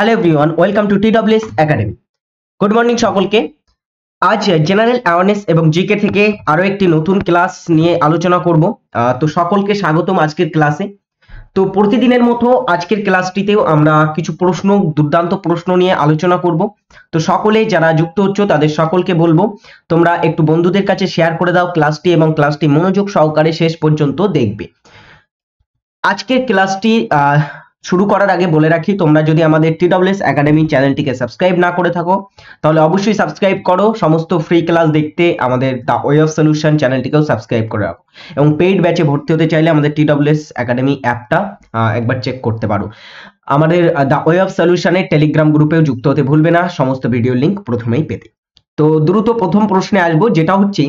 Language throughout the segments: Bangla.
hello everyone welcome to TWS academy good morning সকলকে আজ জেনারেল অ্যাওয়ারনেস এবং জিকে থেকে আরও একটি নতুন ক্লাস নিয়ে আলোচনা করব তো সকলকে স্বাগতম আজকের ক্লাসে তো প্রতিদিনের মতো আজকের ক্লাসটিতেও আমরা কিছু প্রশ্ন দুর্দান্ত প্রশ্ন নিয়ে আলোচনা করব তো সকলে যারা যুক্ত হচ্ছ তাদের সকলকে বলবো তোমরা একটু বন্ধুদের কাছে শেয়ার করে দাও ক্লাসটি এবং ক্লাসটি মনোযোগ সহকারে শেষ পর্যন্ত দেখবে আজকের ক্লাসটি শুরু করার আগে বলে রাখি তোমরা যদি আমাদের টিডব্লিউএস একাডেমি চ্যানেলটিকে সাবস্ক্রাইব না করে থাকো তাহলে অবশ্যই সাবস্ক্রাইব করো সমস্ত ফ্রি ক্লাস দেখতে আমাদের দ্য ওয়ে অফ সলিউশন চ্যানেলটিকেও সাবস্ক্রাইব করে রাখো এবং পেইড ব্যাচে ভর্তি হতে চাইলে আমাদের টিডব্লিউএস একাডেমি অ্যাপটা একবার চেক করতে পারো আমাদের দ্য ওয়ে অফ সলিউশনের টেলিগ্রাম গ্রুপেও যুক্ত হতে ভুলবে না সমস্ত ভিডিও লিঙ্ক প্রথমেই পেতে তো দ্রুত প্রথম প্রশ্নে আসবো যেটা হচ্ছে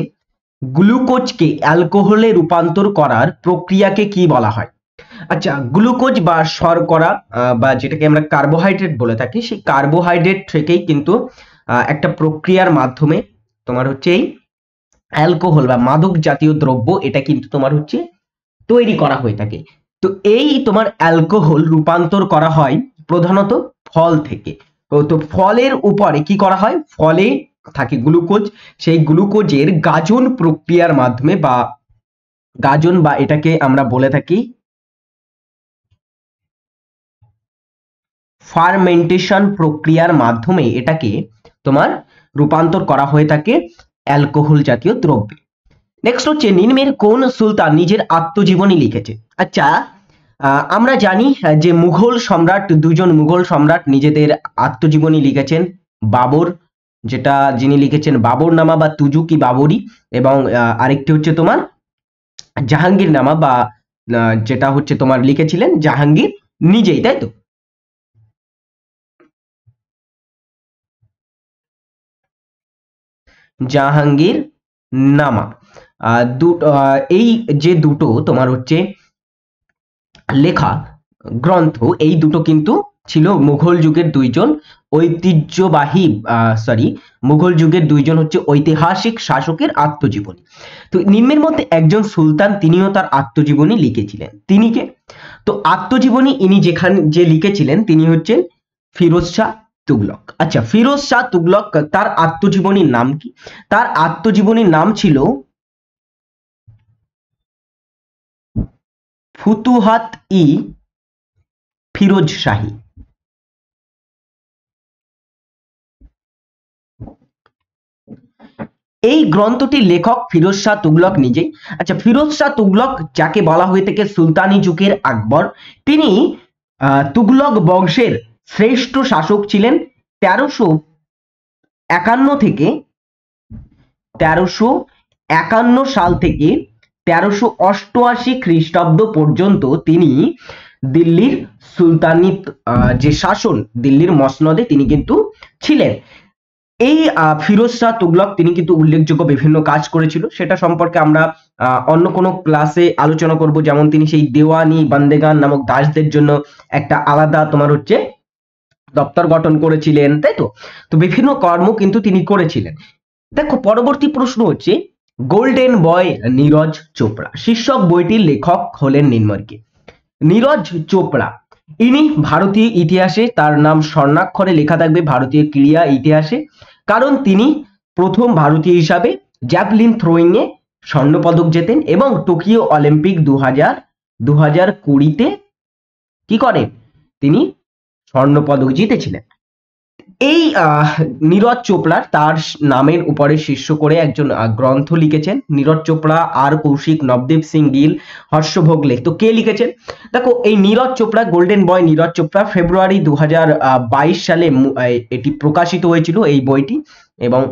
গ্লুকোজকে অ্যালকোহলে রূপান্তর করার প্রক্রিয়াকে কি বলা হয় আচ্ছা গ্লুকোজ বা শর্করা বা যেটাকে আমরা কার্বোহাইড্রেট বলে থাকি সেই কার্বোহাইড্রেট থেকেই কিন্তু একটা প্রক্রিয়ার মাধ্যমে তোমার হচ্ছে এই অ্যালকোহল বা মাদক জাতীয় দ্রব্য এটা কিন্তু তোমার হচ্ছে তৈরি করা হয়ে থাকে তো এই তোমার অ্যালকোহল রূপান্তর করা হয় প্রধানত ফল থেকে তো ফলের উপরে কি করা হয় ফলে থাকে গ্লুকোজ সেই গ্লুকোজের গাজন প্রক্রিয়ার মাধ্যমে বা গাজন বা এটাকে আমরা বলে থাকি ফার্মেন্টেশন প্রক্রিয়ার মাধ্যমে এটাকে তোমার রূপান্তর করা হয়ে থাকে অ্যালকোহল জাতীয় দ্রব্যে নেক্সট হচ্ছে নিনমের কোন সুলতান নিজের আত্মজীবনী লিখেছে আচ্ছা আমরা জানি যে মুঘল সম্রাট দুজন মুঘল সম্রাট নিজেদের আত্মজীবনী লিখেছেন বাবর যেটা যিনি লিখেছেন বাবর নামা বা তুজুকি বাবরি এবং আরেকটি হচ্ছে তোমার জাহাঙ্গীর নামা বা যেটা হচ্ছে তোমার লিখেছিলেন জাহাঙ্গীর নিজেই তাই তো জাহাঙ্গীর নামা দুটো এই যে দুটো তোমার হচ্ছে লেখা গ্রন্থ এই দুটো কিন্তু ছিল মুঘল যুগের দুইজন ঐতিহ্যবাহী সরি মুঘল যুগের দুইজন হচ্ছে ঐতিহাসিক শাসকের আত্মজীবনী তো নিম্নের মধ্যে একজন সুলতান তিনিও তার আত্মজীবনী লিখেছিলেন তিনি কে তো আত্মজীবনী ইনি যেখানে যে লিখেছিলেন তিনি হচ্ছেন ফিরোজ শাহ তুগলক আচ্ছা ফিরোজ শাহ তুগলক তার আত্মজীবনীর নাম কি তার আত্মজীবনীর নাম ছিল ফুতুহাত ই ফিরোজ শাহী এই গ্রন্থটি লেখক ফিরোজ শাহ তুগলক নিজেই আচ্ছা ফিরোজ শাহ তুগলক যাকে বলা হয়ে থাকে সুলতানি যুগের আকবর তিনি তুগলক বংশের শ্রেষ্ঠ শাসক ছিলেন তেরোশো একান্ন থেকে তেরোশো একান্ন সাল থেকে তেরোশো অষ্টআশি খ্রিস্টাব্দ পর্যন্ত তিনি দিল্লির সুলতানি যে শাসন দিল্লির মসনদে তিনি কিন্তু ছিলেন এই ফিরোজ শাহ তুগলক তিনি কিন্তু উল্লেখযোগ্য বিভিন্ন কাজ করেছিল সেটা সম্পর্কে আমরা অন্য কোনো ক্লাসে আলোচনা করব যেমন তিনি সেই দেওয়ানি বান্দেগান নামক দাসদের জন্য একটা আলাদা তোমার হচ্ছে দপ্তর গঠন করেছিলেন তাই তো তো বিভিন্ন কর্ম কিন্তু তিনি করেছিলেন দেখো পরবর্তী প্রশ্ন হচ্ছে গোল্ডেন বয় নীরজ চোপড়া শীর্ষক বইটির লেখক হলেন নির্মলকে নীরজ চোপড়া ইনি ভারতীয় ইতিহাসে তার নাম স্বর্ণাক্ষরে লেখা থাকবে ভারতীয় ক্রীড়া ইতিহাসে কারণ তিনি প্রথম ভারতীয় হিসাবে জ্যাভলিন থ্রোয়িং এ স্বর্ণ পদক জেতেন এবং টোকিও অলিম্পিক দু হাজার দু হাজার কুড়িতে কি করেন তিনি স্বর্ণপদক জিতেছিলেন এই নীরজ চোপড়া তার নামের উপরে শীর্ষ করে একজন গ্রন্থ লিখেছেন নীরজ চোপড়া আর কৌশিক নবদীপ সিং গিল হর্ষভোগলে তো কে লিখেছেন দেখো এই নীরজ চোপড়া গোল্ডেন বয় নীরজ চোপড়া ফেব্রুয়ারি দু সালে এটি প্রকাশিত হয়েছিল এই বইটি এবং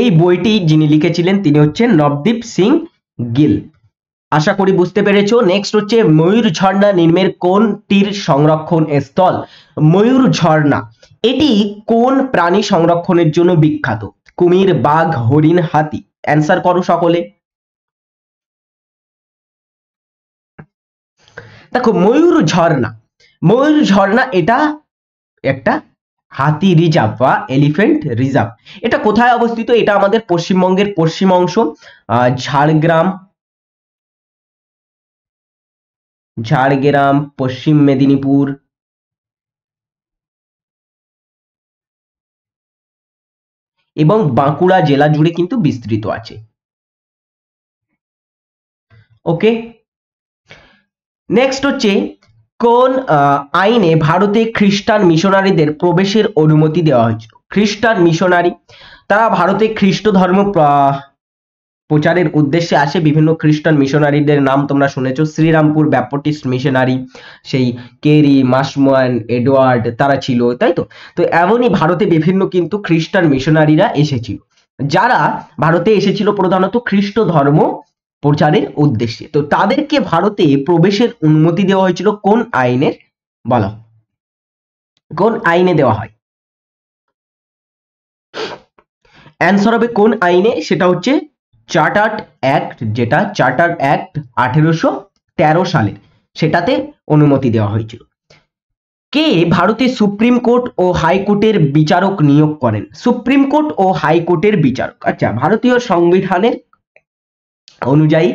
এই বইটি যিনি লিখেছিলেন তিনি হচ্ছেন নবদীপ সিং গিল আশা করি বুঝতে পেরেছ নেক্সট হচ্ছে ময়ূর ঝর্ণা নিম্নের কোনটির সংরক্ষণ স্থল ময়ূর ঝর্ণা এটি কোন প্রাণী সংরক্ষণের জন্য বিখ্যাত কুমির বাঘ হরিণ হাতি অ্যান্সার করো সকলে দেখো ময়ূর ঝর্ণা ময়ূর ঝর্ণা এটা একটা হাতি রিজার্ভ বা এলিফেন্ট রিজার্ভ এটা কোথায় অবস্থিত এটা আমাদের পশ্চিমবঙ্গের পশ্চিম অংশ ঝাড়গ্রাম ঝাড়গ্রাম পশ্চিম মেদিনীপুর এবং বাঁকুড়া জেলা জুড়ে কিন্তু বিস্তৃত আছে ওকে নেক্সট হচ্ছে কোন আইনে ভারতে খ্রিস্টান মিশনারিদের প্রবেশের অনুমতি দেওয়া হয়েছিল খ্রিস্টান মিশনারি তারা ভারতে খ্রিস্ট ধর্ম প্রচারের উদ্দেশ্যে আসে বিভিন্ন খ্রিস্টান মিশনারিদের নাম তোমরা শুনেছো শ্রীরামপুর ব্যাপটিস্ট মিশনারি সেই কেরি মাসমোয়ান এডওয়ার্ড তারা ছিল তাই তো তো এমনই ভারতে বিভিন্ন কিন্তু খ্রিস্টান মিশনারিরা এসেছিল যারা ভারতে এসেছিল প্রধানত খ্রিস্ট ধর্ম প্রচারের উদ্দেশ্যে তো তাদেরকে ভারতে প্রবেশের অনুমতি দেওয়া হয়েছিল কোন আইনের বলো কোন আইনে দেওয়া হয় অ্যান্সার হবে কোন আইনে সেটা হচ্ছে চার্টার্ড অ্যাক্ট যেটা চার্টার অ্যাক্ট আঠেরোশো তেরো সালের সেটাতে অনুমতি দেওয়া হয়েছিল কে ভারতে সুপ্রিম কোর্ট ও হাইকোর্টের বিচারক নিয়োগ করেন সুপ্রিম কোর্ট ও হাইকোর্টের বিচারক আচ্ছা ভারতীয় সংবিধানের অনুযায়ী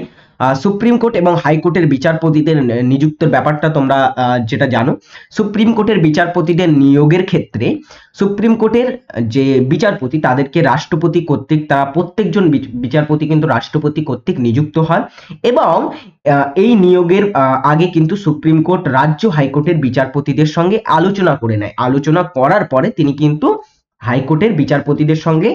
সুপ্রিম কোর্ট এবং হাইকোর্টের বিচারপতিদের নিযুক্তের ব্যাপারটা তোমরা যেটা জানো সুপ্রিম কোর্টের বিচারপতিদের নিয়োগের ক্ষেত্রে সুপ্রিম কোর্টের যে বিচারপতি তাদেরকে রাষ্ট্রপতি কর্তৃক তারা প্রত্যেকজন বিচারপতি কিন্তু রাষ্ট্রপতি কর্তৃক নিযুক্ত হয় এবং এই নিয়োগের আগে কিন্তু সুপ্রিম কোর্ট রাজ্য হাইকোর্টের বিচারপতিদের সঙ্গে আলোচনা করে নেয় আলোচনা করার পরে তিনি কিন্তু হাইকোর্টের বিচারপতিদের সঙ্গে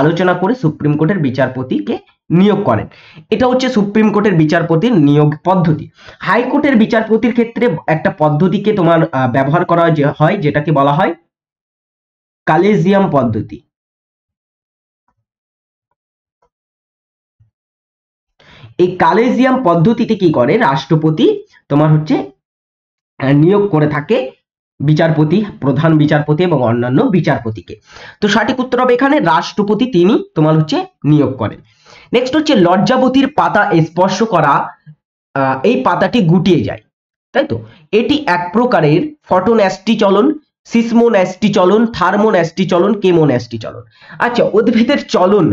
আলোচনা করে সুপ্রিম কোর্টের বিচারপতিকে নিয়োগ করেন এটা হচ্ছে সুপ্রিম কোর্টের বিচারপতির নিয়োগ পদ্ধতি হাইকোর্টের বিচারপতির ক্ষেত্রে একটা পদ্ধতিকে তোমার ব্যবহার করা হয় যেটাকে বলা হয় কালেজিয়াম পদ্ধতি এই কালেজিয়াম পদ্ধতিতে কি করে রাষ্ট্রপতি তোমার হচ্ছে নিয়োগ করে থাকে বিচারপতি প্রধান বিচারপতি এবং অন্যান্য বিচারপতিকে তো সঠিক উত্তর হবে এখানে রাষ্ট্রপতি তিনি তোমার হচ্ছে নিয়োগ করেন নেক্সট হচ্ছে লজ্জাবতীর পাতা স্পর্শ করা এই পাতাটি গুটিয়ে যায় তাই তো এটি এক প্রকারের ফটোন্যাস্টি চলন সিসমোন্যাস্টি চলন থার্মোন্যাস্টি চলন কেমোন্যাস্টি চলন আচ্ছা উদ্ভিদের চলন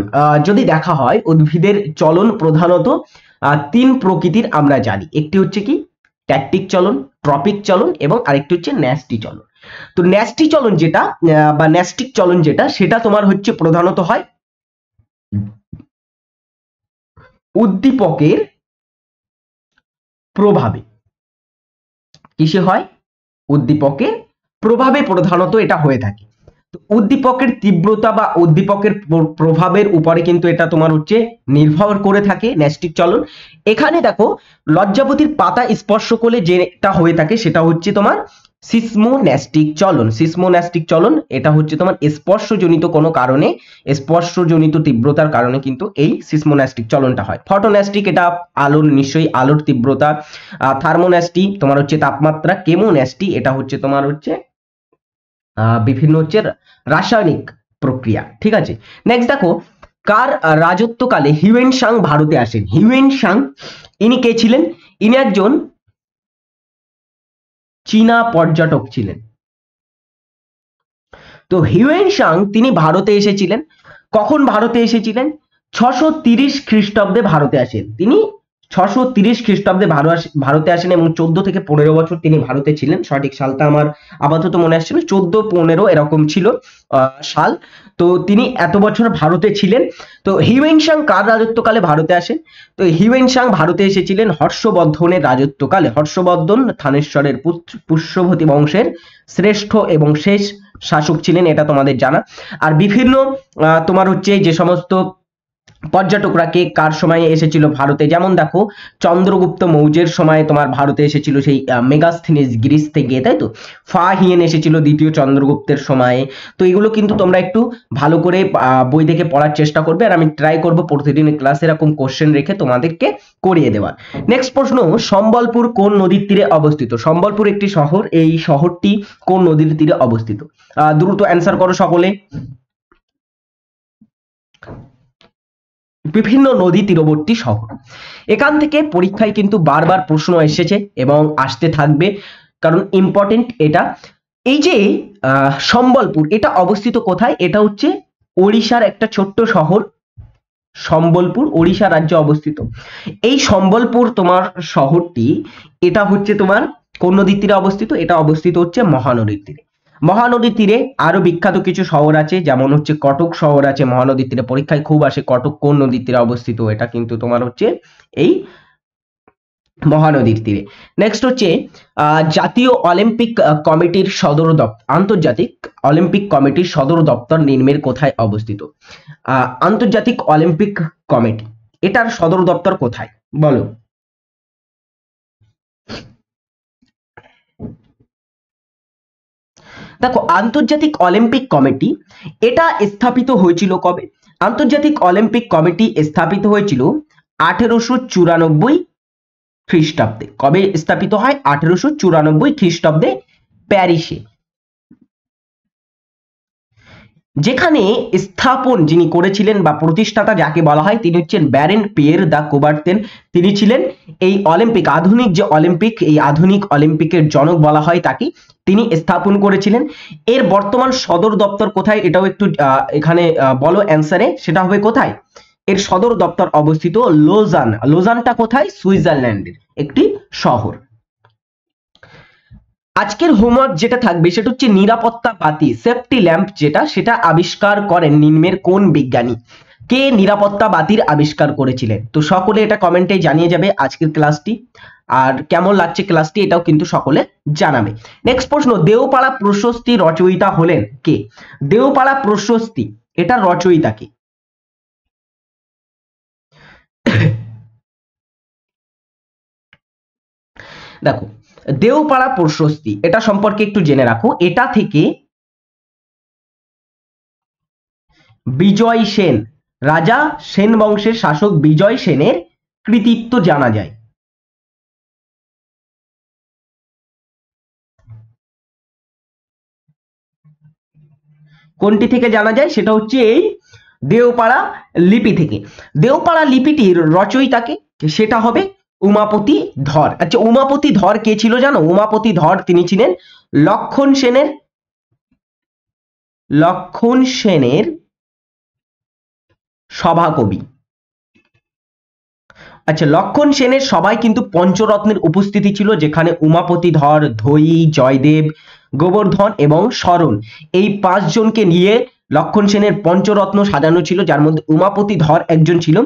যদি দেখা হয় উদ্ভিদের চলন প্রধানত তিন প্রকৃতির আমরা জানি একটি হচ্ছে কি ট্যাট্টিক চলন ট্রপিক চলন এবং আরেকটি হচ্ছে ন্যাস্টি চলন তো ন্যাস্টি চলন যেটা বা ন্যাস্টিক চলন যেটা সেটা তোমার হচ্ছে প্রধানত হয় উদ্দীপকের প্রভাবে কিসে হয় উদ্দীপকের প্রভাবে প্রধানত এটা হয়ে থাকে উদ্দীপকের তীব্রতা বা উদ্দীপকের প্রভাবের উপরে কিন্তু এটা তোমার হচ্ছে নির্ভর করে থাকে ন্যাস্টিক চলন এখানে দেখো লজ্জাপতির পাতা স্পর্শ করলে যেটা হয়ে থাকে সেটা হচ্ছে তোমার সিসমোন্যাস্টিক চলন সিসমোন্যাস্টিক চলন এটা হচ্ছে তোমার স্পর্শজনিত কোনো কারণে স্পর্শজনিত তীব্রতার কারণে কিন্তু এই সিসমোন্যাস্টিক চলনটা হয় ফটোন্যাস্টিক এটা আলোর নিশ্চয়ই আলোর তীব্রতা থার্মোন্যাস্টি তোমার হচ্ছে তাপমাত্রা কেমোন্যাস্টি এটা হচ্ছে তোমার হচ্ছে বিভিন্ন হচ্ছে রাসায়নিক প্রক্রিয়া ঠিক আছে নেক্সট দেখো কার রাজত্বকালে হিউয়েন সাং ভারতে আসেন হিউয়েন সাং ইনি কে ছিলেন ইনি একজন চীনা পর্যটক ছিলেন তো হিউয়েন সাং তিনি ভারতে এসেছিলেন কখন ভারতে এসেছিলেন ছশো তিরিশ খ্রিস্টাব্দে ভারতে আসেন তিনি ছশো তিরিশ খ্রিস্টাব্দে ভারতে আসেন এবং চোদ্দ থেকে পনেরো বছর তিনি ভারতে ছিলেন সঠিক সালটা আমার আপাতত মনে আসছিল চোদ্দ পনেরো এরকম ছিল সাল তো তিনি এত বছর ভারতে ছিলেন তো হিউয়েনশাং কার রাজত্বকালে ভারতে আসেন তো হিউয়েনশাং ভারতে এসেছিলেন হর্ষবর্ধনের রাজত্বকালে হর্ষবর্ধন থানেশ্বরের পুষ্যভতী বংশের শ্রেষ্ঠ এবং শেষ শাসক ছিলেন এটা তোমাদের জানা আর বিভিন্ন তোমার হচ্ছে যে সমস্ত পর্যটকরা কে কার সময়ে এসেছিল ভারতে যেমন দেখো চন্দ্রগুপ্ত মৌর্যের সময় তোমার ভারতে এসেছিল সেই মেগাস্থিনিস গ্রিস থেকে তাই তো ফা হিয়েন এসেছিল দ্বিতীয় চন্দ্রগুপ্তের সময়ে তো এগুলো কিন্তু তোমরা একটু ভালো করে বই দেখে পড়ার চেষ্টা করবে আর আমি ট্রাই করব প্রতিদিন ক্লাস এরকম কোশ্চেন রেখে তোমাদেরকে করিয়ে দেওয়ার নেক্সট প্রশ্ন সম্বলপুর কোন নদীর তীরে অবস্থিত সম্বলপুর একটি শহর এই শহরটি কোন নদীর তীরে অবস্থিত দ্রুত অ্যান্সার করো সকলে বিভিন্ন নদী তীরবর্তী শহর এখান থেকে পরীক্ষায় কিন্তু বারবার প্রশ্ন এসেছে এবং আসতে থাকবে কারণ ইম্পর্টেন্ট এটা এই যে সম্বলপুর এটা অবস্থিত কোথায় এটা হচ্ছে ওড়িশার একটা ছোট্ট শহর সম্বলপুর ওড়িশা রাজ্যে অবস্থিত এই সম্বলপুর তোমার শহরটি এটা হচ্ছে তোমার কোন নদীর তীরে অবস্থিত এটা অবস্থিত হচ্ছে মহানদীর তীরে মহানদীর তীরে আরো বিখ্যাত কিছু শহর আছে যেমন হচ্ছে কটক শহর আছে মহানদীর তীরে পরীক্ষায় খুব আসে কটক কোন নদীর তীরে অবস্থিত এটা কিন্তু তোমার হচ্ছে এই মহানদীর তীরে নেক্সট হচ্ছে জাতীয় অলিম্পিক কমিটির সদর দপ্তর আন্তর্জাতিক অলিম্পিক কমিটির সদর দপ্তর নির্মের কোথায় অবস্থিত আন্তর্জাতিক অলিম্পিক কমিটি এটার সদর দপ্তর কোথায় বলো দেখো আন্তর্জাতিক অলিম্পিক কমিটি এটা স্থাপিত হয়েছিল কবে আন্তর্জাতিক অলিম্পিক কমিটি স্থাপিত হয়েছিল আঠেরোশো চুরানব্বই খ্রিস্টাব্দে কবে স্থাপিত হয় আঠেরোশো চুরানব্বই খ্রিস্টাব্দে প্যারিসে যেখানে স্থাপন যিনি করেছিলেন বা প্রতিষ্ঠাতা যাকে বলা হয় তিনি হচ্ছেন ব্যারেন পিয়ের দ্য কোবার্তেন তিনি ছিলেন এই অলিম্পিক আধুনিক যে অলিম্পিক এই আধুনিক অলিম্পিকের জনক বলা হয় তাকে তিনি স্থাপন করেছিলেন এর বর্তমান সদর দপ্তর কোথায় এটাও একটু এখানে বলো অ্যান্সারে সেটা হবে কোথায় এর সদর দপ্তর অবস্থিত লোজান লোজানটা কোথায় সুইজারল্যান্ডের একটি শহর আজকের হোমওয়ার্ক যেটা থাকবে সেটা হচ্ছে নিরাপত্তা বাতি সেফটি ল্যাম্প যেটা সেটা আবিষ্কার করেন নিম্নের কোন বিজ্ঞানী কে নিরাপত্তা বাতির আবিষ্কার করেছিলেন তো সকলে এটা কমেন্টে জানিয়ে যাবে আজকের ক্লাসটি আর কেমন লাগছে ক্লাসটি এটাও কিন্তু সকলে জানাবে নেক্সট প্রশ্ন দেওপাড়া প্রশস্তি রচয়িতা হলেন কে দেওপাড়া প্রশস্তি এটা রচয়িতা কে দেখো দেওপাড়া প্রশস্তি এটা সম্পর্কে একটু জেনে রাখো এটা থেকে বিজয় সেন রাজা সেন বংশের শাসক বিজয় সেনের কৃতিত্ব জানা যায় কোনটি থেকে জানা যায় সেটা হচ্ছে এই দেওপাড়া লিপি থেকে দেওপাড়া লিপিটির রচয়িতাকে সেটা হবে উমাপতি ধর আচ্ছা উমাপতি ধর কে ছিল জানো উমাপতি ধর তিনি ছিলেন লক্ষণ সেনের লক্ষণ সেনের সভাকবি আচ্ছা লক্ষণ সেনের সবাই কিন্তু পঞ্চরত্নের উপস্থিতি ছিল যেখানে উমাপতি ধর ধৈ জয়দেব গোবর্ধন এবং স্মরণ এই পাঁচজনকে নিয়ে লক্ষণ সেনের পঞ্চরত্ন সাজানো ছিল যার মধ্যে উমাপতি ধর একজন ছিল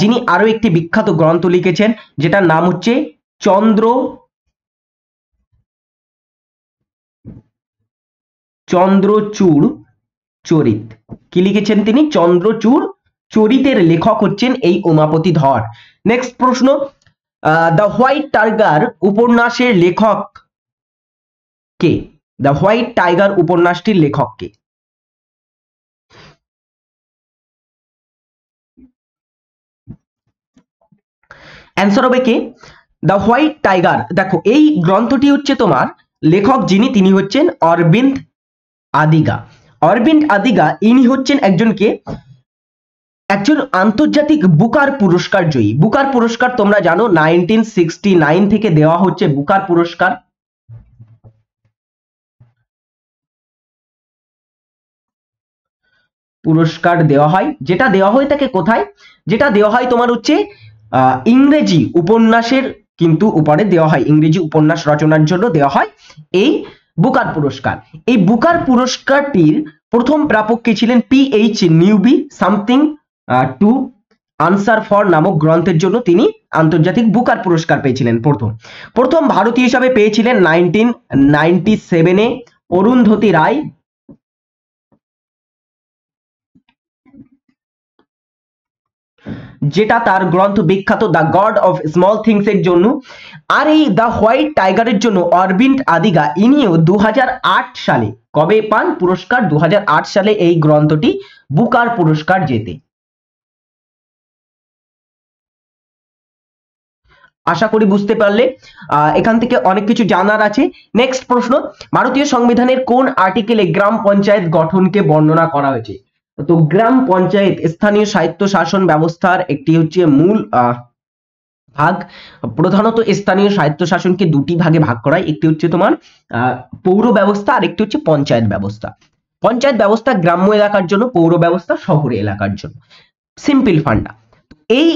যিনি আরো একটি বিখ্যাত গ্রন্থ লিখেছেন যেটার নাম হচ্ছে চন্দ্র চন্দ্রচূড় চরিত কি লিখেছেন তিনি চন্দ্রচূড় চরিতের লেখক হচ্ছেন এই উমাপতি ধর নেক্সট প্রশ্ন দ্য হোয়াইট টাইগার উপন্যাসের লেখক কে দ্য হোয়াইট টাইগার উপন্যাসটির লেখক কে অ্যান্সার হবে কি দ্য হোয়াইট টাইগার দেখো এই গ্রন্থটি হচ্ছে তোমার লেখক যিনি তিনি হচ্ছেন অরবিন্দ আদিগা অরবিন্দ আদিগা ইনি হচ্ছেন একজনকে একজন আন্তর্জাতিক বুকার পুরস্কার জয়ী বুকার পুরস্কার তোমরা জানো নাইনটিন সিক্সটি নাইন থেকে দেওয়া হচ্ছে বুকার পুরস্কার পুরস্কার দেওয়া হয় যেটা দেওয়া হয় তাকে কোথায় যেটা দেওয়া হয় তোমার হচ্ছে ইংরেজি উপন্যাসের কিন্তু উপরে দেওয়া হয় ইংরেজি উপন্যাস রচনার জন্য দেওয়া হয় এই বুকার পুরস্কার এই বুকার পুরস্কারটির প্রথম প্রাপক কে ছিলেন P H Newby something to answer for নামক গ্রন্থের জন্য তিনি আন্তর্জাতিক বুকার পুরস্কার পেয়েছিলেন প্রথম প্রথম ভারতীয় হিসাবে পেয়েছিলেন নাইনটিন নাইনটি সেভেনে অরুন্ধতী রায় যেটা তার গ্রন্থ বিখ্যাত the god of small things এর জন্য আর এই দ্য হোয়াইট টাইগারের জন্য অরবিন্দ আদিগা ইনিও দু সালে কবে পান পুরস্কার দু সালে এই গ্রন্থটি বুকার পুরস্কার জেতে আশা করি বুঝতে পারলে এখান থেকে অনেক কিছু জানার আছে নেক্সট প্রশ্ন ভারতীয় সংবিধানের কোন আর্টিকেলে গ্রাম পঞ্চায়েত গঠনকে বর্ণনা করা হয়েছে তো গ্রাম পঞ্চায়েত স্থানীয় সাহিত্য শাসন ব্যবস্থার একটি হচ্ছে মূল ভাগ প্রধানত স্থানীয় সাহিত্য শাসনকে দুটি ভাগে ভাগ করা একটি হচ্ছে তোমার পৌর ব্যবস্থা আর একটি হচ্ছে পঞ্চায়েত ব্যবস্থা পঞ্চায়েত ব্যবস্থা গ্রাম্য এলাকার জন্য পৌর ব্যবস্থা শহরে এলাকার জন্য সিম্পল ফান্ডা এই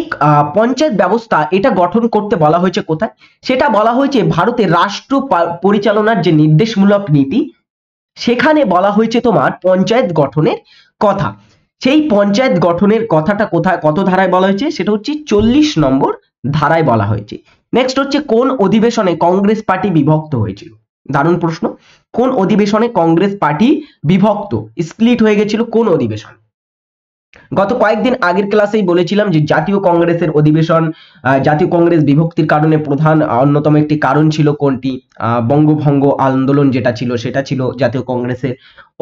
পঞ্চায়েত ব্যবস্থা এটা গঠন করতে বলা হয়েছে কোথায় সেটা বলা হয়েছে ভারতের রাষ্ট্র পরিচালনার যে নির্দেশমূলক নীতি সেখানে বলা হয়েছে তোমার পঞ্চায়েত গঠনের কথা সেই পঞ্চায়েত গঠনের কথাটা কোথায় কত ধারায় বলা হয়েছে সেটা হচ্ছে চল্লিশ নম্বর ধারায় বলা হয়েছে নেক্সট হচ্ছে কোন অধিবেশনে কংগ্রেস পার্টি বিভক্ত হয়েছিল দারুণ প্রশ্ন কোন অধিবেশনে কংগ্রেস পার্টি বিভক্ত স্প্লিট হয়ে গেছিল কোন অধিবেশনে গত কয়েকদিন আগের ক্লাসেই বলেছিলাম যে জাতীয় কংগ্রেসের অধিবেশন জাতীয় কংগ্রেস বিভক্তির কারণে প্রধান অন্যতম একটি কারণ ছিল কোনটি বঙ্গভঙ্গ আন্দোলন যেটা ছিল সেটা ছিল জাতীয় কংগ্রেসের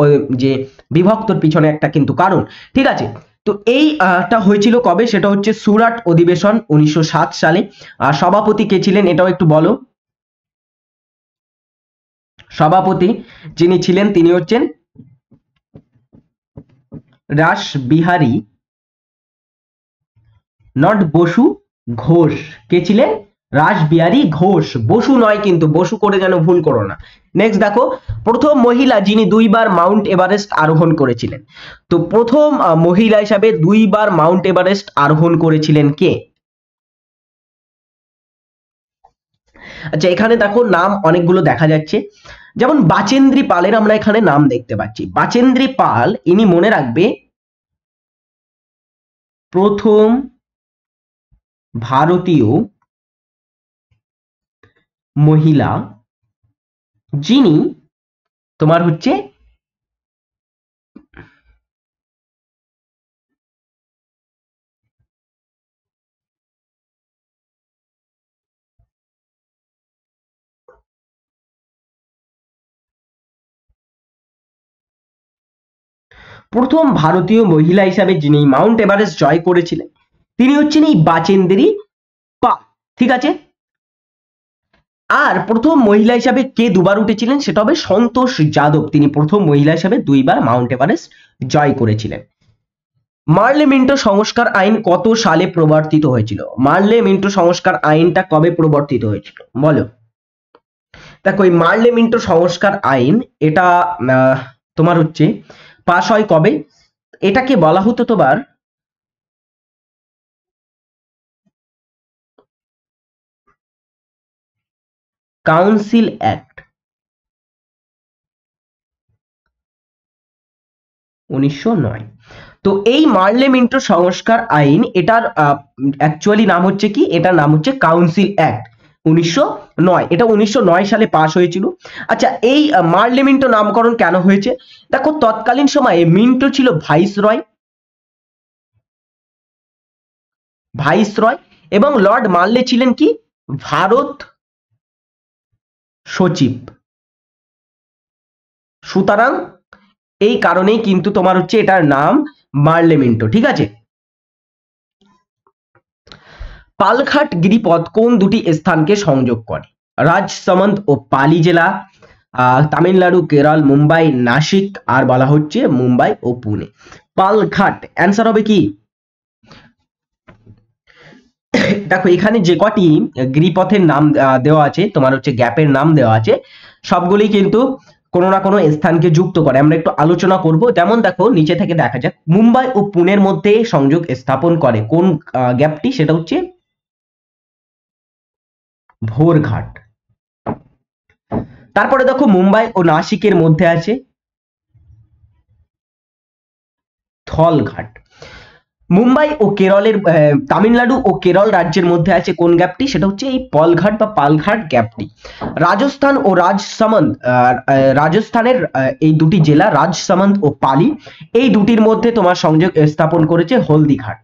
ওই যে বিভক্তর পিছনে একটা কিন্তু কারণ ঠিক আছে তো এইটা হয়েছিল কবে সেটা হচ্ছে সুরাট অধিবেশন উনিশশো সালে আর সভাপতি কে ছিলেন এটাও একটু বলো সভাপতি যিনি ছিলেন তিনি হচ্ছেন রাসবিহারী নট বসু ঘোষ কে ছিলেন রাসবিহারী ঘোষ বসু নয় কিন্তু বসু করে যেন ভুল করো না নেক্সট দেখো প্রথম মহিলা যিনি দুইবার মাউন্ট এভারেস্ট আরোহণ করেছিলেন তো প্রথম মহিলা হিসাবে দুইবার মাউন্ট এভারেস্ট আরোহণ করেছিলেন কে আচ্ছা এখানে দেখো নাম অনেকগুলো দেখা যাচ্ছে যেমন বাচেন্দ্রী পালের আমরা এখানে নাম দেখতে পাচ্ছি বাচেন্দ্রী পাল ইনি মনে রাখবে প্রথম ভারতীয় মহিলা যিনি তোমার হচ্ছে প্রথম ভারতীয় মহিলা হিসাবে যিনি মাউন্ট এভারেস্ট জয় করেছিলেন তিনি হচ্ছেন এই বাচেন্দ্রি পা ঠিক আছে আর প্রথম মহিলা হিসাবে কে দুবার উঠেছিলেন সেটা হবে সন্তোষ যাদব তিনি প্রথম মহিলা হিসাবে দুইবার মাউন্ট এভারেস্ট জয় করেছিলেন মার্লে মিন্টো সংস্কার আইন কত সালে প্রবর্তিত হয়েছিল মার্লে মিন্টো সংস্কার আইনটা কবে প্রবর্তিত হয়েছিল বলো দেখো এই মার্লে মিন্টো সংস্কার আইন এটা তোমার হচ্ছে পাস হয় কবে এটাকে বলা হতো তোমার কাউন্সিল অ্যাক্ট উনিশশো তো এই মার্লে মিন্টো সংস্কার আইন এটার অ্যাকচুয়ালি নাম হচ্ছে কি এটার নাম হচ্ছে কাউন্সিল অ্যাক্ট উনিশশো এটা উনিশশো সালে পাশ হয়েছিল আচ্ছা এই মার্লে মিন্টো নামকরণ কেন হয়েছে দেখো তৎকালীন সময়ে মিন্টো ছিল ভাইস রয় ভাইস রয় এবং লর্ড মার্লে ছিলেন কি ভারত সচিব সুতরাং এই কারণেই কিন্তু তোমার হচ্ছে এটার নাম মার্লেমিন্টো ঠিক আছে পালঘাট গিরিপথ কোন দুটি স্থানকে সংযোগ করে রাজসামন্ত ও পালি জেলা তামিলনাড়ু কেরল মুম্বাই নাসিক আর বলা হচ্ছে মুম্বাই ও পুনে পালঘাট অ্যান্সার হবে কি দেখো এখানে যে কটি গিরিপথের নাম দেওয়া আছে তোমার হচ্ছে গ্যাপের নাম দেওয়া আছে সবগুলি কিন্তু কোনো না কোনো স্থানকে যুক্ত করে আমরা একটু আলোচনা করব যেমন দেখো নিচে থেকে দেখা যাক মুম্বাই ও পুনের মধ্যে সংযোগ স্থাপন করে কোন গ্যাপটি সেটা হচ্ছে ভোরঘাট তারপরে দেখো মুম্বাই ও নাসিকের মধ্যে আছে থলঘাট মুম্বাই ও কেরলের তামিলনাড়ু ও কেরল রাজ্যের মধ্যে আছে কোন গ্যাপটি সেটা হচ্ছে এই পলঘাট বা পালঘাট গ্যাপটি রাজস্থান ও রাজসামন্দ রাজস্থানের এই দুটি জেলা রাজসামন্দ ও পালি এই দুটির মধ্যে তোমার সংযোগ স্থাপন করেছে হলদিঘাট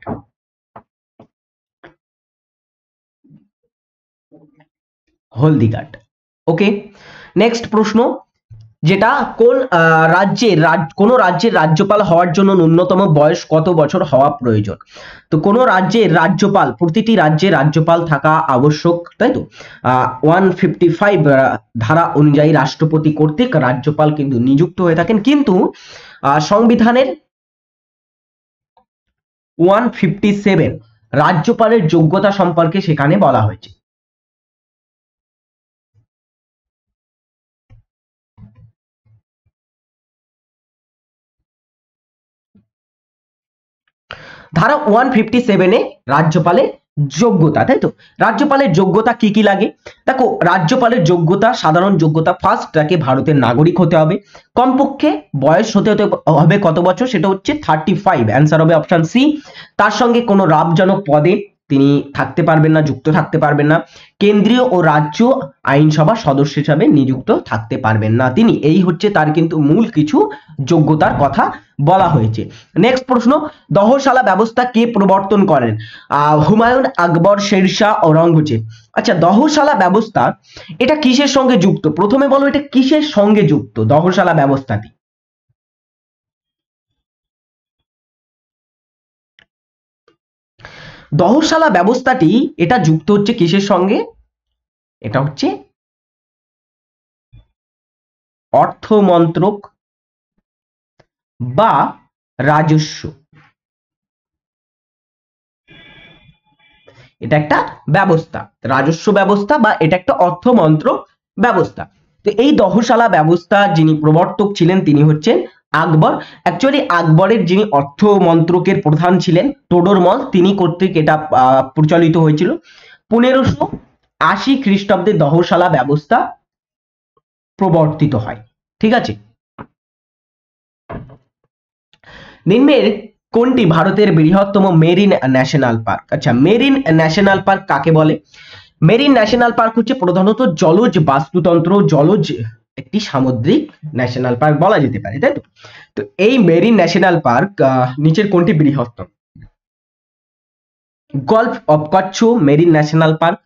হলদিঘাট ওকে নেক্সট প্রশ্ন যেটা কোন রাজ্যের কোন রাজ্যের রাজ্যপাল হওয়ার জন্য ন্যূনতম বয়স কত বছর হওয়া প্রয়োজন তো কোন রাজ্যের রাজ্যপাল প্রতিটি রাজ্যে রাজ্যপাল থাকা আবশ্যক তাই তো ওয়ান ফিফটি ফাইভ ধারা অনুযায়ী রাষ্ট্রপতি কর্তৃক রাজ্যপাল কিন্তু নিযুক্ত হয়ে থাকেন কিন্তু সংবিধানের ওয়ান ফিফটি সেভেন রাজ্যপালের যোগ্যতা সম্পর্কে সেখানে বলা হয়েছে ধারা ওয়ান ফিফটি সেভেনে রাজ্যপালের যোগ্যতা তাই তো রাজ্যপালের যোগ্যতা কি কি লাগে দেখো রাজ্যপালের যোগ্যতা সাধারণ যোগ্যতা ফার্স্ট তাকে ভারতের নাগরিক হতে হবে কমপক্ষে বয়স হতে হতে হবে কত বছর সেটা হচ্ছে থার্টি ফাইভ অ্যান্সার হবে অপশান সি তার সঙ্গে কোনো রাবজনক পদে তিনি থাকতে পারবেন না যুক্ত থাকতে পারবেন না কেন্দ্রীয় ও রাজ্য আইনসভা সদস্য হিসাবে নিযুক্ত থাকতে পারবেন না তিনি এই হচ্ছে তার কিন্তু মূল কিছু যোগ্যতার কথা বলা হয়েছে নেক্সট প্রশ্ন দহশালা ব্যবস্থা কে প্রবর্তন করেন হুমায়ুন আকবর শেরশাহ ঔরঙ্গজেব আচ্ছা দহশালা ব্যবস্থা এটা কিসের সঙ্গে যুক্ত প্রথমে বলো এটা কিসের সঙ্গে যুক্ত দহশালা ব্যবস্থাটি দহশালা ব্যবস্থাটি এটা যুক্ত হচ্ছে কিসের সঙ্গে এটা হচ্ছে অর্থমন্ত্রক বা রাজস্ব এটা একটা ব্যবস্থা রাজস্ব ব্যবস্থা বা এটা একটা অর্থমন্ত্রক ব্যবস্থা তো এই দহশালা ব্যবস্থা যিনি প্রবর্তক ছিলেন তিনি হচ্ছেন আকবর অ্যাকচুয়ালি আকবরের যিনি অর্থ মন্ত্রকের প্রধান ছিলেন মল তিনি কর্তৃক এটা প্রচলিত হয়েছিল পনেরোশো আশি খ্রিস্টাব্দে দহশালা ব্যবস্থা প্রবর্তিত হয় ঠিক আছে নিম্নের কোনটি ভারতের বৃহত্তম মেরিন ন্যাশনাল পার্ক আচ্ছা মেরিন ন্যাশনাল পার্ক কাকে বলে মেরিন ন্যাশনাল পার্ক হচ্ছে প্রধানত জলজ বাস্তুতন্ত্র জলজ একটি সামুদ্রিক ন্যাশনাল পার্ক বলা যেতে পারে তাই তো তো এই মেরিন ন্যাশনাল পার্ক নিচের কোনটি বৃহত্তম golf of Kutch marine national park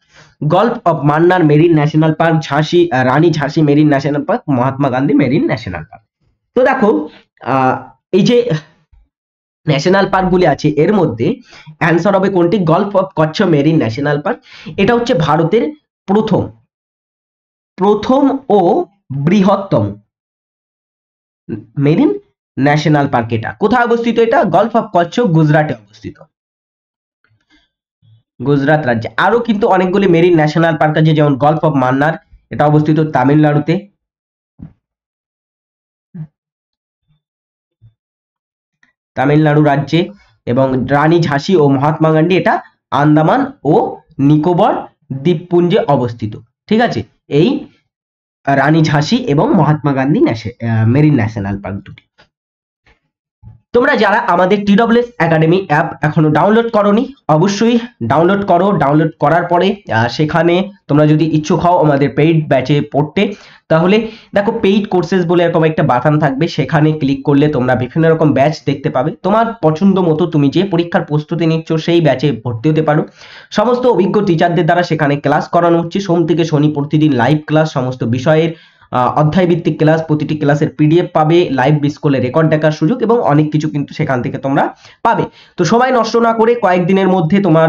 golf of Mannar marine national park ঝাঁসি Rani ঝাঁসি marine national park Mahatma Gandhi marine national park তো দেখো এই যে ন্যাশনাল পার্ক গুলি আছে এর মধ্যে অ্যান্সার হবে কোনটি gulf of Kutch marine national park এটা হচ্ছে ভারতের প্রথম প্রথম ও বৃহত্তম মেরিন ন্যাশনাল পার্ক এটা কোথায় অবস্থিত এটা গলফ অফ কচ্ছ গুজরাটে অবস্থিত গুজরাট রাজ্যে আরো কিন্তু অনেকগুলি মেরিন ন্যাশনাল পার্ক আছে যেমন গলফ অফ মান্নার এটা অবস্থিত তামিলনাড়ুতে তামিলনাড়ু রাজ্যে এবং রানী ঝাঁসি ও মহাত্মা গান্ধী এটা আন্দামান ও নিকোবর দ্বীপপুঞ্জে অবস্থিত ঠিক আছে এই রানী ঝাঁসি এবং মহাত্মা গান্ধী ন্যাশে মেরিন ন্যাশনাল পার্ক দুটি তোমরা যারা আমাদের টিডব্লিউএস একাডেমি অ্যাপ এখনো ডাউনলোড করনি অবশ্যই ডাউনলোড করো ডাউনলোড করার পরে সেখানে তোমরা যদি ইচ্ছুক হও আমাদের পেইড ব্যাচে পড়তে তাহলে দেখো পেইড কোর্সেস বলে এরকম একটা বাটন থাকবে সেখানে ক্লিক করলে তোমরা বিভিন্ন রকম ব্যাচ দেখতে পাবে তোমার পছন্দ মতো তুমি যে পরীক্ষার প্রস্তুতি নিচ্ছ সেই ব্যাচে ভর্তি হতে পারো সমস্ত অভিজ্ঞ টিচারদের দ্বারা সেখানে ক্লাস করানো হচ্ছে সোম থেকে শনি প্রতিদিন লাইভ ক্লাস সমস্ত বিষয়ের অধ্যায়ভিত্তিক ক্লাস প্রতিটি ক্লাসের পিডিএফ পাবে লাইভ বিস্কুলে রেকর্ড দেখার সুযোগ এবং অনেক কিছু কিন্তু সেখান থেকে তোমরা পাবে তো সময় নষ্ট না করে কয়েকদিনের মধ্যে তোমার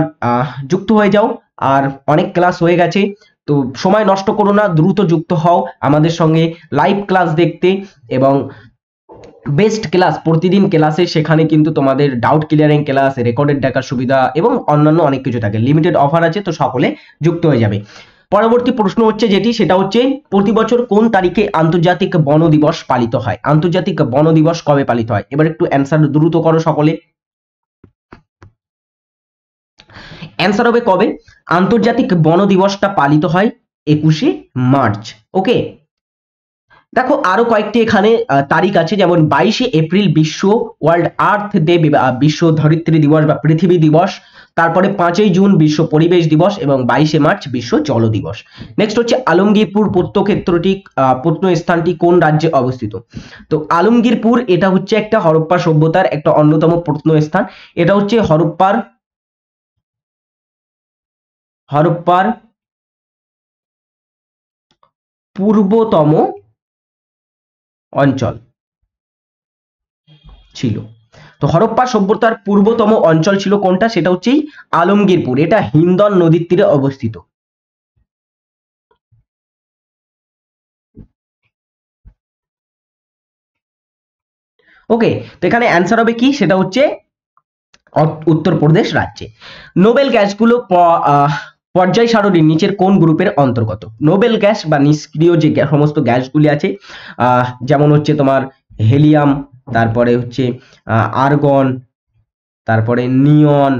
যুক্ত হয়ে যাও আর অনেক ক্লাস হয়ে গেছে তো সময় নষ্ট করো না দ্রুত যুক্ত হও আমাদের সঙ্গে লাইভ ক্লাস দেখতে এবং বেস্ট ক্লাস প্রতিদিন ক্লাসে সেখানে কিন্তু তোমাদের ডাউট ক্লিয়ারিং ক্লাস রেকর্ডেড দেখার সুবিধা এবং অন্যান্য অনেক কিছু থাকে লিমিটেড অফার আছে তো সকলে যুক্ত হয়ে যাবে পরবর্তী প্রশ্ন হচ্ছে যেটি সেটা হচ্ছে প্রতি বছর কোন তারিখে আন্তর্জাতিক বন দিবস পালিত হয় আন্তর্জাতিক বন দিবস কবে পালিত হয় এবার একটু অ্যান্সার দ্রুত করো সকলে অ্যান্সার হবে কবে আন্তর্জাতিক বন দিবসটা পালিত হয় একুশে মার্চ ওকে দেখো আরো কয়েকটি এখানে তারিখ আছে যেমন বাইশে এপ্রিল বিশ্ব ওয়ার্ল্ড আর্থ ডে বিশ্ব ধরিত্রী দিবস বা পৃথিবী দিবস তারপরে পাঁচই জুন বিশ্ব পরিবেশ দিবস এবং বাইশে মার্চ বিশ্ব জল দিবস নেক্সট হচ্ছে আলমগীরপুর প্রত্যক্ষেত্রটি প্রত্নস্থানটি কোন রাজ্যে অবস্থিত তো আলমগীরপুর এটা হচ্ছে একটা হরপ্পা সভ্যতার একটা অন্যতম প্রত্নস্থান এটা হচ্ছে হরপ্পার হরপ্পার পূর্বতম অঞ্চল ছিল তো হরপ্পা সভ্যতার পূর্বতম অঞ্চল ছিল কোনটা সেটা হচ্ছে আলমগীরপুর এটা হিন্দন নদীর তীরে অবস্থিত ওকে তো এখানে অ্যান্সার হবে কি সেটা হচ্ছে উত্তরপ্রদেশ রাজ্যে নোবেল গ্যাসগুলো পর্যায় সারণীর নিচের কোন গ্রুপের অন্তর্গত নোবেল গ্যাস বা নিষ্ক্রিয় যে সমস্ত গ্যাসগুলি আছে যেমন হচ্ছে তোমার হেলিয়াম তারপরে হচ্ছে আর্গন তারপরে নিয়ন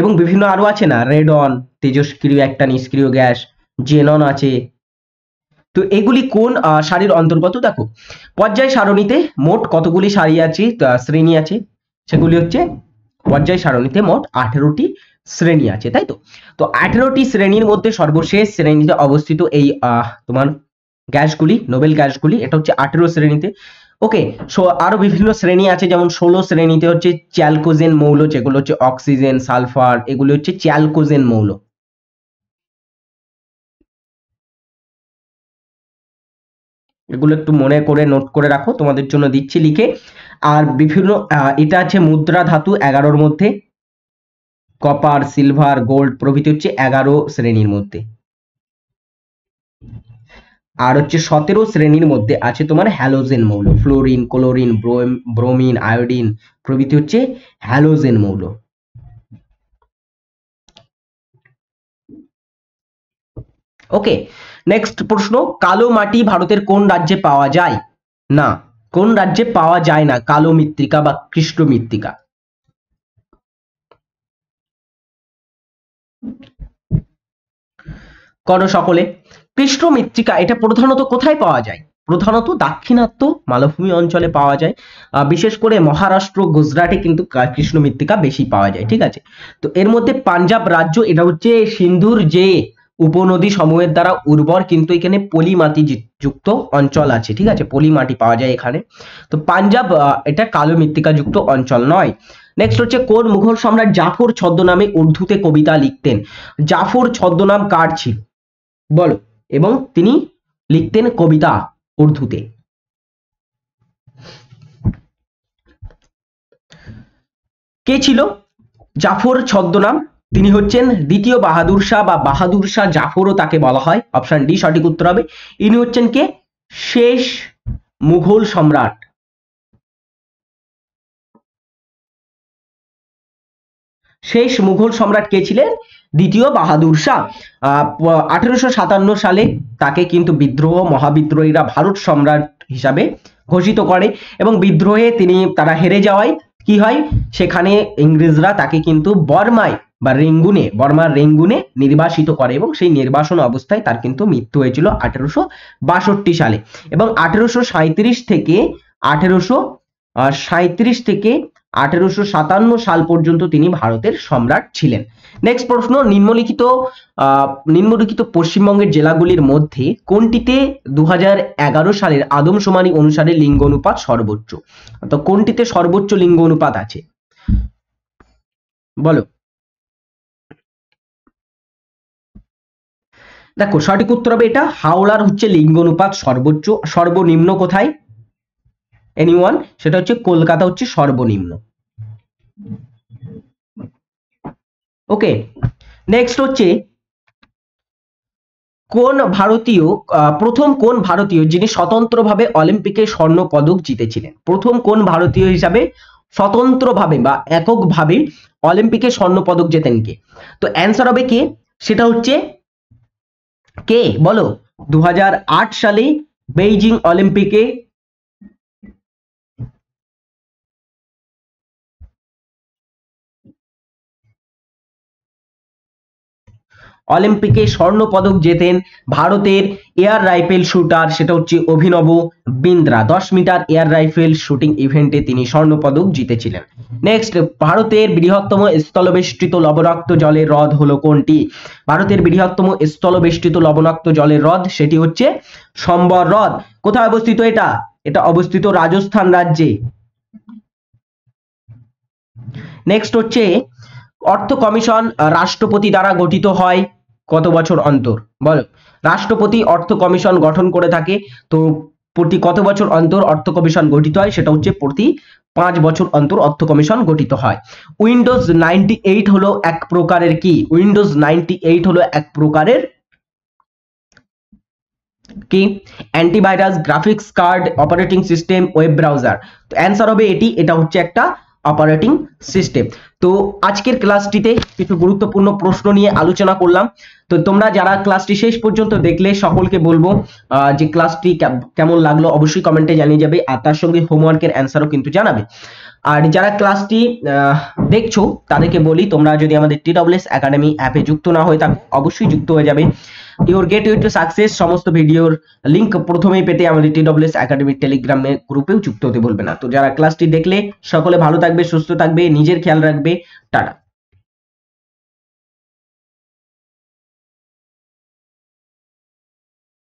এবং বিভিন্ন আরও আছে না রেডন তেজস্ক্রিয় একটা নিষ্ক্রিয় গ্যাস জেনন আছে তো এগুলি কোন সারির অন্তর্গত দেখো পর্যায় সারণীতে মোট কতগুলি সারি আছে শ্রেণী আছে সেগুলি হচ্ছে পর্যায় সারণীতে মোট আঠেরোটি শ্রেণী আছে তাই তো তো আঠেরোটি শ্রেণীর মধ্যে সর্বশেষ শ্রেণীতে অবস্থিত এই তোমার গ্যাসগুলি নোবেল গ্যাসগুলি এটা হচ্ছে আঠেরো শ্রেণীতে ওকে সো আরও বিভিন্ন শ্রেণী আছে যেমন ষোলো শ্রেণীতে হচ্ছে চ্যালকোজেন মৌল যেগুলো হচ্ছে অক্সিজেন সালফার এগুলো হচ্ছে চ্যালকোজেন মৌল এগুলো একটু মনে করে নোট করে রাখো তোমাদের জন্য দিচ্ছি লিখে আর বিভিন্ন এটা আছে মুদ্রা ধাতু এগারোর মধ্যে কপার সিলভার গোল্ড প্রভৃতি হচ্ছে এগারো শ্রেণীর মধ্যে আর হচ্ছে সতেরো শ্রেণীর মধ্যে আছে তোমার হ্যালোজেন মৌল ফ্লোরিন ক্লোরিন ব্রোমিন আয়োডিন প্রভৃতি হচ্ছে হ্যালোজেন মৌল ওকে নেক্সট প্রশ্ন কালো মাটি ভারতের কোন রাজ্যে পাওয়া যায় না কোন রাজ্যে পাওয়া যায় না কালো মৃত্তিকা বা কৃষ্ণ মৃত্তিকা করো সকলে কৃষ্ণ মৃত্তিকা এটা প্রধানত কোথায় পাওয়া যায় প্রধানত দাক্ষিণাত্য মালভূমি অঞ্চলে পাওয়া যায় বিশেষ করে মহারাষ্ট্র গুজরাটে কিন্তু কৃষ্ণ মৃত্তিকা বেশি পাওয়া যায় ঠিক আছে তো এর মধ্যে পাঞ্জাব রাজ্য এটা হচ্ছে সিন্ধুর যে উপনদী সমূহের দ্বারা উর্বর কিন্তু এখানে পলিমাটি যুক্ত অঞ্চল আছে ঠিক আছে পলিমাটি পাওয়া যায় এখানে তো পাঞ্জাব এটা কালো মৃত্তিকা যুক্ত অঞ্চল নয় নেক্সট হচ্ছে কোন মুঘল সম্রাট জাফর ছদ্মনামে উর্দুতে কবিতা লিখতেন জাফর ছদ্মনাম কার ছিল বলো এবং তিনি লিখতেন কবিতা উর্দুতে কে ছিল জাফর ছদ্মনাম তিনি হচ্ছেন দ্বিতীয় বাহাদুর শাহ বা বাহাদুর শাহ জাফরও তাকে বলা হয় অপশন ডি সঠিক উত্তর হবে ইনি হচ্ছেন কে শেষ মুঘল সম্রাট শেষ মুঘল সম্রাট কে ছিলেন দ্বিতীয় বাহাদুর শাহ আঠেরোশো সাতান্ন সালে তাকে কিন্তু বিদ্রোহ মহাবিদ্রোহীরা ভারত সম্রাট হিসাবে ঘোষিত করে এবং বিদ্রোহে তিনি তারা হেরে যাওয়ায় কি হয় সেখানে ইংরেজরা তাকে কিন্তু বর্মায় বা রেঙ্গুনে বর্মার রেঙ্গুনে নির্বাসিত করে এবং সেই নির্বাসন অবস্থায় তার কিন্তু মৃত্যু হয়েছিল আঠেরোশো বাষট্টি সালে এবং আঠেরোশো থেকে আঠেরোশো থেকে আঠেরোশো সাতান্ন সাল পর্যন্ত তিনি ভারতের সম্রাট ছিলেন নেক্সট প্রশ্ন নিম্নলিখিত নিম্নলিখিত পশ্চিমবঙ্গের জেলাগুলির মধ্যে কোনটিতে দু সালের আদমশুমারি অনুসারে লিঙ্গ অনুপাত সর্বোচ্চ তো কোনটিতে সর্বোচ্চ লিঙ্গ অনুপাত আছে বলো দেখো সঠিক উত্তর হবে এটা হাওড়ার হচ্ছে লিঙ্গ অনুপাত সর্বোচ্চ সর্বনিম্ন কোথায় এনিওয়ান সেটা হচ্ছে কলকাতা হচ্ছে সর্বনিম্ন ওকে নেক্সট হচ্ছে কোন ভারতীয় প্রথম কোন ভারতীয় যিনি স্বতন্ত্রভাবে অলিম্পিকে স্বর্ণ পদক জিতেছিলেন প্রথম কোন ভারতীয় হিসাবে স্বতন্ত্রভাবে বা এককভাবে অলিম্পিকে স্বর্ণ পদক জেতেন কে তো অ্যান্সার হবে কে সেটা হচ্ছে কে বলো দু সালে বেইজিং অলিম্পিকে অলিম্পিকে স্বর্ণ পদক জেতেন ভারতের এয়ার রাইফেল শুটার সেটা হচ্ছে অভিনব বিন্দ্রা দশ মিটার এয়ার রাইফেল শুটিং ইভেন্টে তিনি স্বর্ণ পদক জিতেছিলেন নেক্সট ভারতের বৃহত্তম স্থলবেষ্টিত লবণাক্ত জলের হ্রদ হলো কোনটি ভারতের বৃহত্তম স্থলবেষ্টিত লবণাক্ত জলের হ্রদ সেটি হচ্ছে সম্বর হ্রদ কোথায় অবস্থিত এটা এটা অবস্থিত রাজস্থান রাজ্যে নেক্সট হচ্ছে অর্থ কমিশন রাষ্ট্রপতি দ্বারা গঠিত হয় কত বছর অন্তর বলো রাষ্ট্রপতি অর্থ কমিশন গঠন করে থাকে তো প্রতি কত বছর অন্তর অর্থ কমিশন গঠিত হয় সেটা হচ্ছে প্রতি পাঁচ বছর অন্তর অর্থ কমিশন গঠিত হয় উইন্ডোজ নাইনটি এইট হলো এক প্রকারের কি উইন্ডোজ নাইনটি এইট হলো এক প্রকারের কি antivirus graphics card operating system web browser তো অ্যান্সার হবে এটি এটা হচ্ছে একটা অপারেটিং সিস্টেম তো আজকের ক্লাসটিতে কিছু গুরুত্বপূর্ণ প্রশ্ন নিয়ে আলোচনা করলাম তো তোমরা যারা ক্লাসটি শেষ পর্যন্ত দেখলে সকলকে বলবো যে ক্লাসটি কেমন লাগলো অবশ্যই কমেন্টে জানিয়ে যাবে আর তার সঙ্গে হোমওয়ার্কের অ্যান্সারও কিন্তু জানাবে আর যারা ক্লাসটি দেখছো তাদেরকে বলি তোমরা যদি আমাদের টি টিডব্লিউএস একাডেমি অ্যাপে যুক্ত না হয়ে থাকো অবশ্যই যুক্ত হয়ে যাবে your gateway to success সমস্ত ভিডিওর লিঙ্ক প্রথমেই পেতে আমাদের টি এস একাডেমি টেলিগ্রামে গ্রুপেও যুক্ত হতে বলবে না তো যারা ক্লাসটি দেখলে সকলে ভালো থাকবে সুস্থ থাকবে নিজের খেয়াল রাখবে টাটা